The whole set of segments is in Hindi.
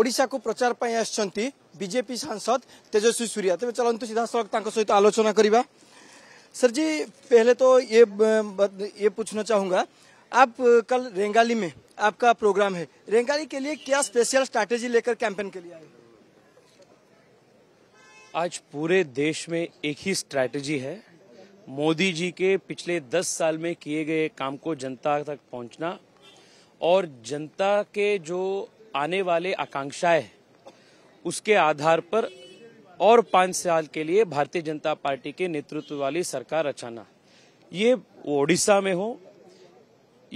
ଓଡ଼ିଶାକୁ ପ୍ରଚାର ପାଇଁ ଆସିଛନ୍ତି ବିଜେପି ସାଂସଦ ତେଜସ୍ୱୀ ସୂର୍ୟା ତେବେ सीधा सड़क सहित ସହିତ ଆଲୋଚନା କରିବା सर जी पहले तो ये ये पूछना चाहूंगा आप कल रेंगाली में आपका प्रोग्राम है रेंगाली के लिए क्या स्पेशल स्ट्रैटेजी लेकर कैंपेन के लिए आए आज पूरे देश में एक ही स्ट्रैटेजी है मोदी जी के पिछले दस साल में किए गए काम को जनता तक पहुंचना और जनता के जो आने वाले आकांक्षाएं उसके आधार पर और पांच साल के लिए भारतीय जनता पार्टी के नेतृत्व वाली सरकार रचाना ये ओडिशा में हो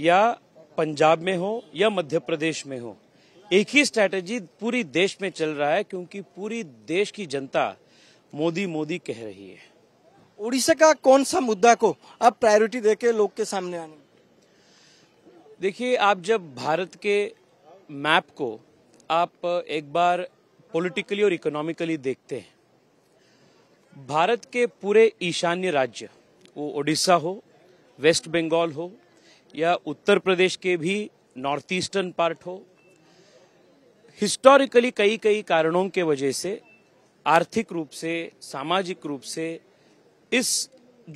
या पंजाब में हो या मध्य प्रदेश में हो एक ही स्ट्रैटेजी पूरी देश में चल रहा है क्योंकि पूरी देश की जनता मोदी मोदी कह रही है ओडिशा का कौन सा मुद्दा को आप प्रायोरिटी देके लोग के सामने आने देखिए आप जब भारत के मैप को आप uh, एक बार पॉलिटिकली और इकोनॉमिकली देखते हैं भारत के पूरे ईशान्य राज्य वो ओडिशा हो वेस्ट बंगाल हो या उत्तर प्रदेश के भी नॉर्थ ईस्टर्न पार्ट हो हिस्टोरिकली कई कई कारणों के वजह से आर्थिक रूप से सामाजिक रूप से इस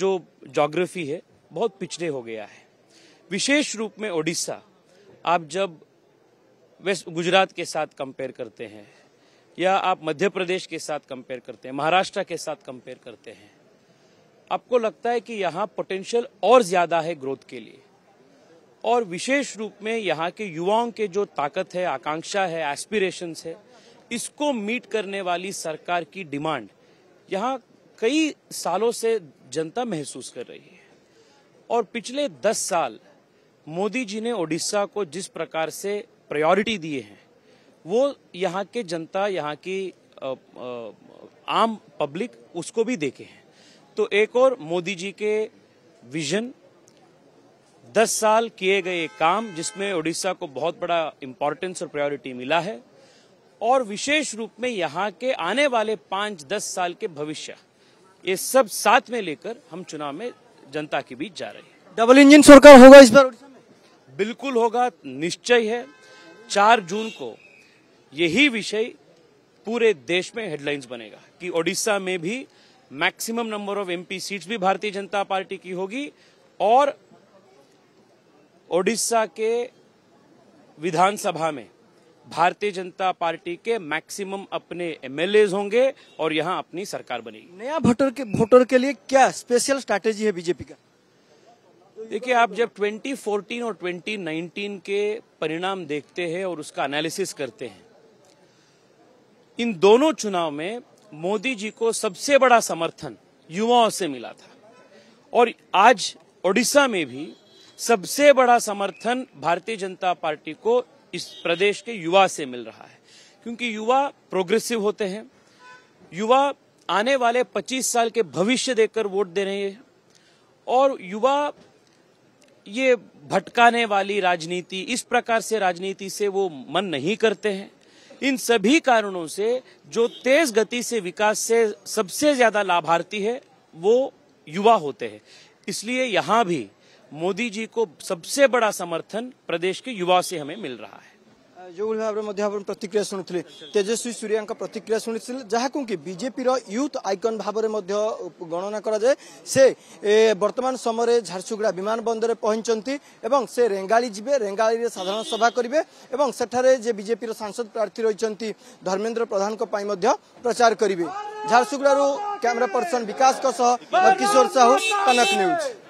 जो जोग्राफी है बहुत पिछड़े हो गया है विशेष रूप में ओडिशा आप जब वेस्ट गुजरात के साथ कंपेयर करते हैं या आप मध्य प्रदेश के साथ कंपेयर करते हैं महाराष्ट्र के साथ कंपेयर करते हैं आपको लगता है कि यहाँ पोटेंशियल और ज्यादा है ग्रोथ के लिए और विशेष रूप में यहाँ के युवाओं के जो ताकत है आकांक्षा है एस्पिरेशन है इसको मीट करने वाली सरकार की डिमांड यहाँ कई सालों से जनता महसूस कर रही है और पिछले दस साल मोदी जी ने ओडिशा को जिस प्रकार से प्रायोरिटी दिए हैं वो यहाँ के जनता यहाँ की आम पब्लिक उसको भी देखे हैं तो एक और मोदी जी के विजन दस साल किए गए काम जिसमें ओडिशा को बहुत बड़ा इम्पोर्टेंस और प्रायोरिटी मिला है और विशेष रूप में यहाँ के आने वाले पांच दस साल के भविष्य ये सब साथ में लेकर हम चुनाव में जनता के बीच जा रहे हैं डबल इंजन सरकार होगा इस बार बिल्कुल होगा निश्चय है चार जून को यही विषय पूरे देश में हेडलाइंस बनेगा कि ओडिशा में भी maximum number of MP seats भी भारतीय जनता पार्टी की होगी और ओडिशा के विधानसभा में भारतीय जनता पार्टी के मैक्सिमम अपने एमएलए होंगे और यहाँ अपनी सरकार बनेगी नया वोटर के वोटर के लिए क्या स्पेशल स्ट्रैटेजी है बीजेपी का देखिए आप जब 2014 और 2019 के परिणाम देखते हैं और उसका एनालिसिस करते हैं इन दोनों चुनाव में मोदी जी को सबसे बड़ा समर्थन युवाओं से मिला था और आज ओडिशा में भी सबसे बड़ा समर्थन भारतीय जनता पार्टी को इस प्रदेश के युवा से मिल रहा है क्योंकि युवा प्रोग्रेसिव होते हैं युवा आने वाले 25 साल के भविष्य देखकर वोट दे रहे हैं और युवा ये भटकाने वाली राजनीति इस प्रकार से राजनीति से वो मन नहीं करते हैं इन सभी कारणों से जो तेज गति से विकास से सबसे ज्यादा लाभार्थी है वो युवा होते हैं इसलिए यहाँ भी मोदी जी को सबसे बड़ा समर्थन प्रदेश के युवा से हमें मिल रहा है ଯେଉଁଭଳି ଭାବରେ ମଧ୍ୟ ଆପଣ ପ୍ରତିକ୍ରିୟା ଶୁଣିଥିଲେ ତେଜସ୍ୱୀ ସୂର୍ଯ୍ୟାଙ୍କ ପ୍ରତିକ୍ରିୟା ଶୁଣିଥିଲେ ଯାହାକୁ କି ବିଜେପିର ୟୁଥ୍ ଆଇକନ୍ ଭାବରେ ମଧ୍ୟ ଗଣନା କରାଯାଏ ସେ ବର୍ତ୍ତମାନ ସମୟରେ ଝାରସୁଗୁଡ଼ା ବିମାନ ବନ୍ଦରରେ ପହଞ୍ଚନ୍ତି ଏବଂ ସେ ରେଙ୍ଗାଳୀ ଯିବେ ରେଙ୍ଗାଳୀରେ ସାଧାରଣ ସଭା କରିବେ ଏବଂ ସେଠାରେ ଯେ ବିଜେପିର ସାଂସଦ ପ୍ରାର୍ଥୀ ରହିଛନ୍ତି ଧର୍ମେନ୍ଦ୍ର ପ୍ରଧାନଙ୍କ ପାଇଁ ମଧ୍ୟ ପ୍ରଚାର କରିବେ ଝାରସୁଗୁଡ଼ାରୁ କ୍ୟାମେରା ପର୍ସନ୍ ବିକାଶଙ୍କ ସହ କିଶୋର ସାହୁ କନକ ନ୍ୟୁଜ୍